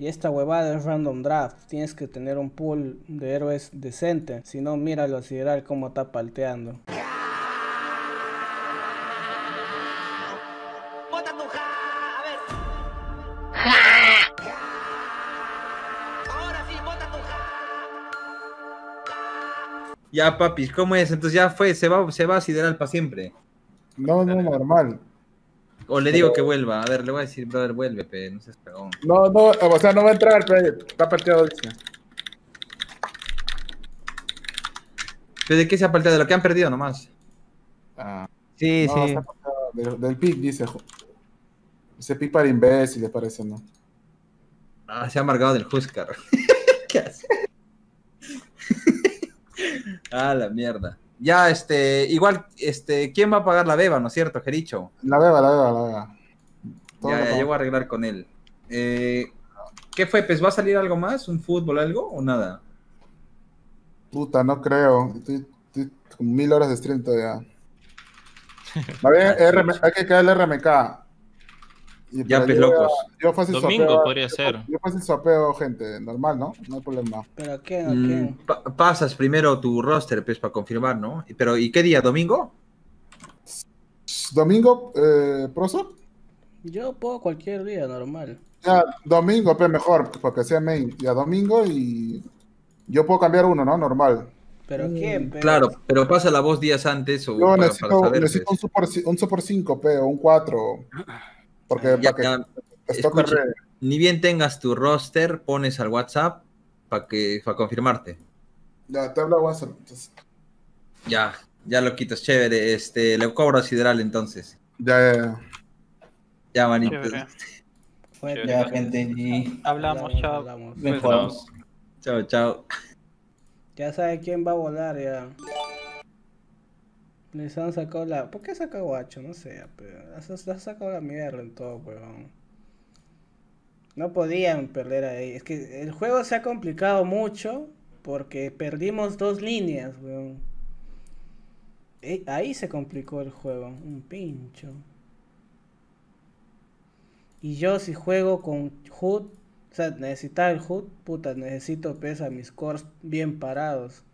Y esta huevada es random draft. Tienes que tener un pool de héroes decente. Si no, míralo a Sideral como está palteando. Ya, papi, ¿cómo es? Entonces ya fue, se va, se va a Sideral para siempre. No, no, normal. O le digo que vuelva. A ver, le voy a decir, brother, vuelve, pe. No seas pegón. No, no, o sea, no va a entrar, pe. Está partido ¿Pero de qué se ha partido? De lo que han perdido nomás. Ah. Sí, no, sí. Del, del pick, dice. Ese pick para le parece, ¿no? Ah, se ha amargado del huscar. ¿Qué hace? ah, la mierda. Ya, este, igual, este, ¿quién va a pagar la beba, no es cierto, Jericho? La beba, la beba, la beba. ya, ya llego a arreglar con él. Eh, ¿Qué fue? ¿Pues va a salir algo más? ¿Un fútbol, algo o nada? Puta, no creo. Estoy, con mil horas de stream todavía. A hay que caer el RMK ya, pues locos. Yo, Domingo podría ser. Yo fácil sopeo gente, normal, ¿no? No hay problema. ¿Pero qué? Mm, pasas primero tu roster, pues, para confirmar, ¿no? Pero, ¿y qué día? ¿Domingo? ¿Domingo, eh, Yo puedo cualquier día, normal. Ya, domingo, pues, mejor, porque sea main. Ya, domingo y... Yo puedo cambiar uno, ¿no? Normal. ¿Pero quién? Mm, claro, pero pasa la voz días antes o... necesito, pues. un, super, 5, pe, un 4. Porque ni bien tengas tu roster, pones al WhatsApp para que para confirmarte. Ya, te habla WhatsApp. Ya, ya lo quitas, chévere. Este, le cobro sideral entonces. Ya, ya, ya. Ya, manito. Pues ya, gente. Hablamos, chao. Hablamos. Chao, chao. Ya sabes quién va a volar ya. Les han sacado la. ¿Por qué sacado guacho? No sé, pero. Les sacado la mierda en todo, weón. No podían perder ahí. Es que el juego se ha complicado mucho porque perdimos dos líneas, weón. E, ahí se complicó el juego. Un pincho. Y yo si juego con HUD, o sea, necesitaba el HUD, puta, necesito pesar mis cores bien parados.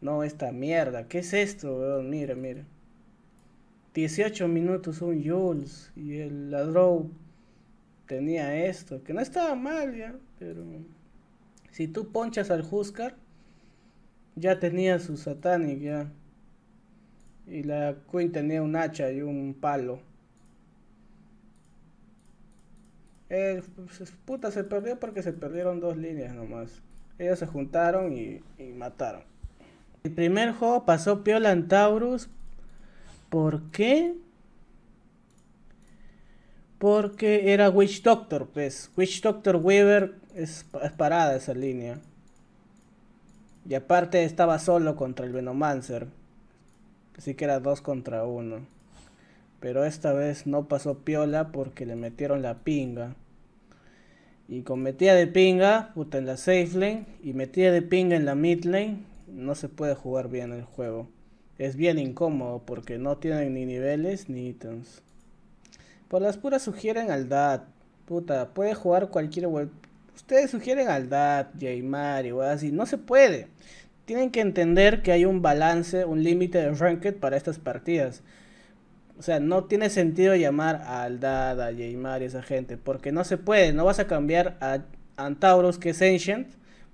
No, esta mierda. ¿Qué es esto, weón? Mira, mira. 18 minutos, un Jules. Y el ladrón tenía esto. Que no estaba mal ya, pero. Si tú ponchas al Huskar, ya tenía su Satanic ya. Y la Queen tenía un hacha y un palo. El, pues, puta se perdió porque se perdieron dos líneas nomás. Ellos se juntaron y, y mataron. El primer juego pasó Piola en Taurus. ¿Por qué? Porque era Witch Doctor, pues. Witch Doctor Weaver es, parada esa línea. Y aparte estaba solo contra el Venomancer. Así que era 2 contra 1. Pero esta vez no pasó piola porque le metieron la pinga. Y con metida de pinga, puta, en la safe lane. Y metida de pinga en la mid lane no se puede jugar bien el juego. Es bien incómodo porque no tienen ni niveles ni ítems. Por las puras sugieren al DAD. Puta, puede jugar cualquier Ustedes sugieren al DAD, Jaymar y así. No se puede. Tienen que entender que hay un balance, un límite de ranked para estas partidas. O sea, no tiene sentido llamar a Aldad, a Jaymar y esa gente. Porque no se puede. No vas a cambiar a Antauros, que es Ancient,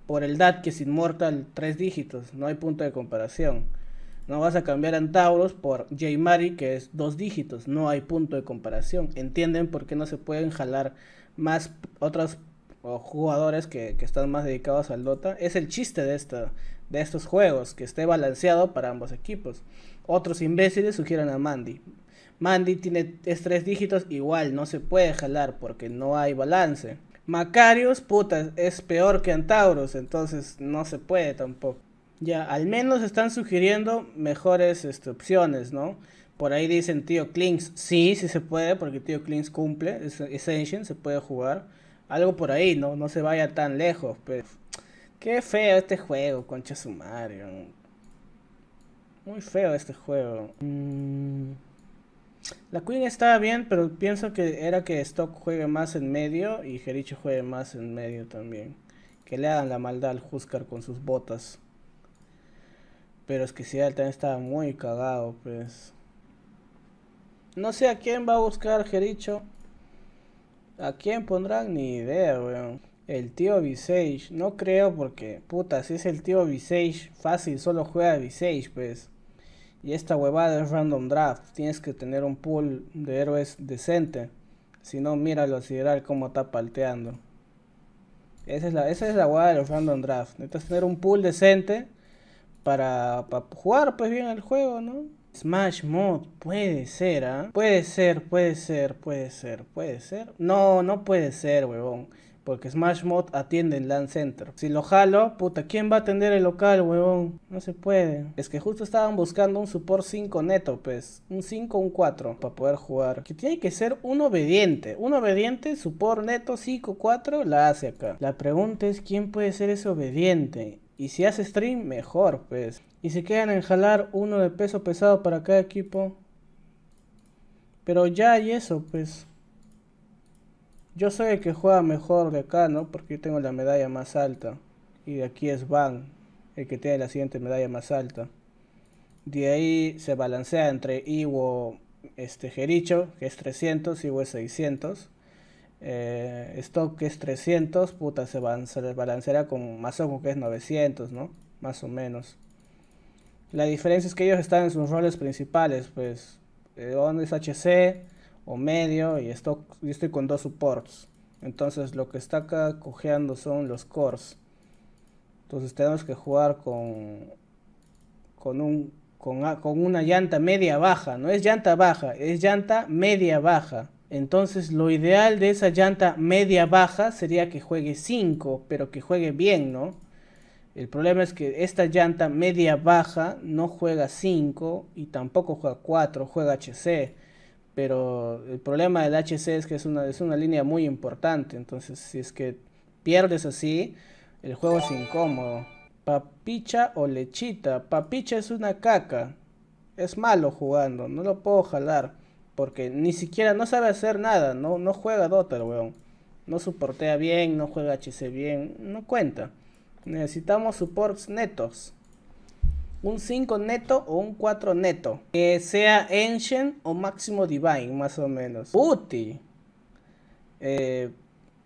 por el DAT que es Immortal tres dígitos, no hay punto de comparación. No vas a cambiar a Antauros por Mari que es dos dígitos, no hay punto de comparación. ¿Entienden por qué no se pueden jalar más otros jugadores que, están más dedicados al Dota? Es el chiste de, de estos juegos, que esté balanceado para ambos equipos. Otros imbéciles sugieren a Mandy. Mandy tiene es tres dígitos igual, no se puede jalar porque no hay balance. Macarios, puta, es peor que Antauros, entonces no se puede tampoco. Ya, al menos están sugiriendo mejores este, opciones, ¿no? Por ahí dicen tío Klings sí, sí se puede, porque tío Klings cumple, es, ancient, se puede jugar. Algo por ahí, ¿no? No se vaya tan lejos, pero... Qué feo este juego, concha sumario. Muy feo este juego. Mm. La Queen estaba bien, pero pienso que era que Stock juegue más en medio y Jericho juegue más en medio también. Que le hagan la maldad al Huskar con sus botas. Pero es que si él también estaba muy cagado, pues. No sé a quién va a buscar Jericho. ¿A quién pondrán? Ni idea, weón. El tío Visage. No creo porque, puta, si es el tío Visage, fácil, solo juega Visage, pues. Y esta huevada es random draft. Tienes que tener un pool de héroes decente. Si no, míralo a Sideral como está palteando. Esa es la, esa es la huevada de los random draft. Necesitas tener un pool decente para, jugar pues bien el juego, ¿no? Smash mode puede ser, ¿ah? Puede ser, puede ser, puede ser, puede ser. No, no puede ser, huevón. Porque Smash Mod atiende en Land Center. Si lo jalo, puta, ¿quién va a atender el local, huevón? No se puede. Es que justo estaban buscando un support 5 neto, pues. Un 5, un 4 para poder jugar. Que tiene que ser un obediente. Un obediente, support neto 5, 4, la hace acá. La pregunta es, ¿quién puede ser ese obediente? Y si hace stream, mejor, pues. Y se quedan en jalar uno de peso pesado para cada equipo. Pero ya hay eso, pues. Yo soy el que juega mejor de acá, ¿no? Porque yo tengo la medalla más alta. Y de aquí es Van, el que tiene la siguiente medalla más alta. De ahí se balancea entre Iwo este, Jericho, que es 300, Iwo es 600. Eh, Stock, que es 300, puta, se, balanceará con Mazoku, que es 900, ¿no? Más o menos. La diferencia es que ellos están en sus roles principales, pues. Eh, es HC, o medio y, estoy con dos supports. Entonces lo que está acá cojeando son los cores. Entonces tenemos que jugar con, con, con, una llanta media baja. No es llanta baja, es llanta media baja. Entonces lo ideal de esa llanta media baja sería que juegue 5, pero que juegue bien, ¿no? El problema es que esta llanta media baja no juega 5 y tampoco juega 4, juega HC pero el problema del HC es que es una, una línea muy importante, entonces si es que pierdes así, el juego es incómodo. Papicha o lechita, papicha es una caca, es malo jugando, no lo puedo jalar, porque ni siquiera no sabe hacer nada, no, no juega Dota el weón, no suportea bien, no juega HC bien, no cuenta. Necesitamos supports netos un 5 neto o un 4 neto. Que sea Ancient o Máximo Divine, más o menos. Uti. Eh,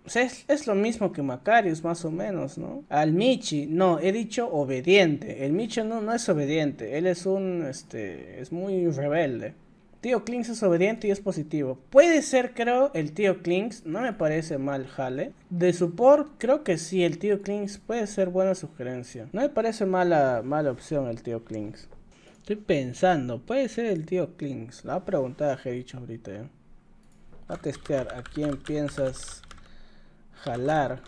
pues es, lo mismo que Macarius, más o menos, ¿no? Al Michi, no, he dicho obediente. El Michi no, no es obediente. Él es un, este, es muy rebelde. Tío Klinks es obediente y es positivo. Puede ser, creo, el tío Klinks. No me parece mal, Jale. De por, creo que sí, el tío Klinks puede ser buena sugerencia. No me parece mala, mala opción el tío Klinks. Estoy pensando, puede ser el tío Klinks. La pregunta he dicho ahorita. Eh. A testear a quién piensas jalar.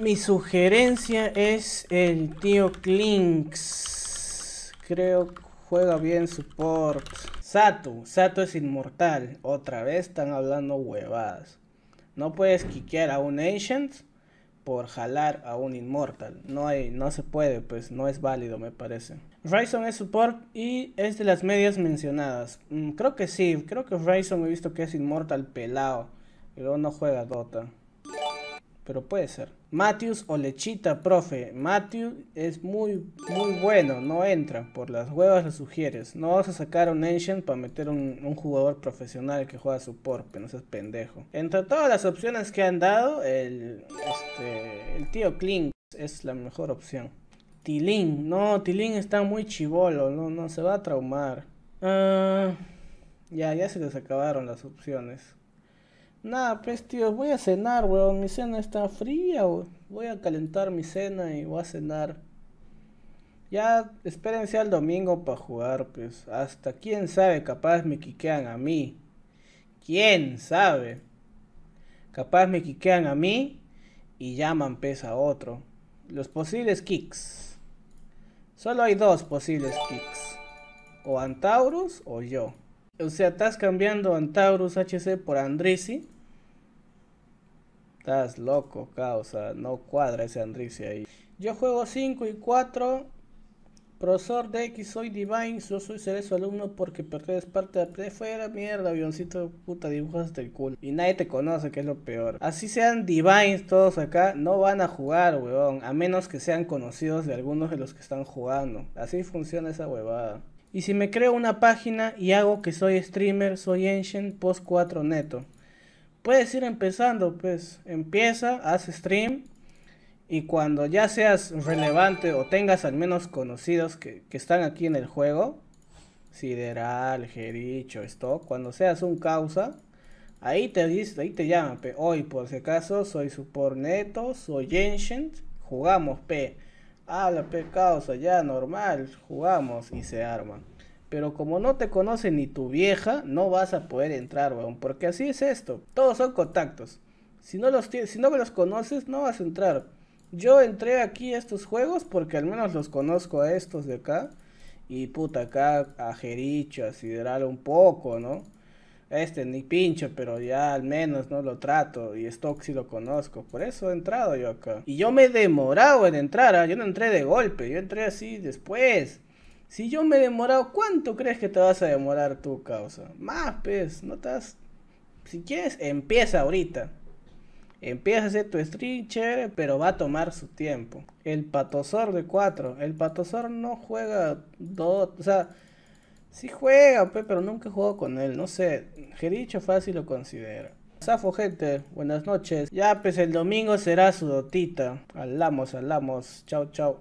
Mi sugerencia es el tío Klinks. Creo que Juega bien support. Sato. Sato es inmortal. Otra vez están hablando huevadas. No puedes quiquear a un Ancient por jalar a un Inmortal. No hay, no se puede, pues no es válido, me parece. Ryzen es support y es de las medias mencionadas. Mm, creo que sí, creo que Ryzen he visto que es Inmortal pelado. Pero no juega Dota pero puede ser. Matthews o Lechita, profe. Matthews es muy, muy bueno, no entra. Por las huevas lo sugieres. No vas a sacar un Ancient para meter un, un jugador profesional que juega su porpe, no seas pendejo. Entre todas las opciones que han dado, el, este, el tío Kling es la mejor opción. Tilín, no, Tilín está muy chivolo, no, no, se va a traumar. Ah, ya, ya se les acabaron las opciones. Nada, pues tío, voy a cenar, weón. Mi cena está fría, weón. Voy a calentar mi cena y voy a cenar. Ya espérense al domingo para jugar, pues. Hasta quién sabe, capaz me quiquean a mí. ¿Quién sabe? Capaz me quiquean a mí y llaman pues a otro. Los posibles kicks. Solo hay dos posibles kicks. O Antaurus o yo. O sea, estás cambiando Antaurus HC por Andrisi. Estás loco, causa. No cuadra ese Andrisi ahí. Yo juego 5 y 4. Profesor de soy Divine. Yo soy cerezo su alumno porque perdés parte de fuera. Mierda, avioncito, puta, dibujas el culo. Y nadie te conoce, que es lo peor. Así sean Divines todos acá, no van a jugar, weón. A menos que sean conocidos de algunos de los que están jugando. Así funciona esa huevada. Y si me creo una página y hago que soy streamer, soy ancient post 4 neto. Puedes ir empezando, pues empieza, haz stream y cuando ya seas relevante o tengas al menos conocidos que, están aquí en el juego, Sideral, Jericho, esto cuando seas un causa, ahí te, ahí te llaman, Hoy, por si acaso, soy support neto, soy ancient, jugamos, pe habla pe allá ya normal, jugamos y se arman. Pero como no te conoce ni tu vieja, no vas a poder entrar, weón. Porque así es esto. Todos son contactos. Si no los, si no los conoces, no vas a entrar. Yo entré aquí a estos juegos porque al menos los conozco a estos de acá. Y puta, acá a Jericho, a un poco, ¿no? este ni pincho, pero ya al menos no lo trato y Stock sí lo conozco. Por eso he entrado yo acá. Y yo me he demorado en entrar, ¿ah? yo no entré de golpe, yo entré así después. Si yo me he demorado, ¿cuánto crees que te vas a demorar tú, causa? Más, pues, no estás... Si quieres, empieza ahorita. Empieza a hacer tu stream pero va a tomar su tiempo. El patosor de 4. El patosor no juega dos... O sea, Sí juega, pero nunca he jugado con él. No sé, Jericho fácil lo considera. Safo, gente, buenas noches. Ya, pues el domingo será su dotita. Hablamos, alamos. Chao, chao.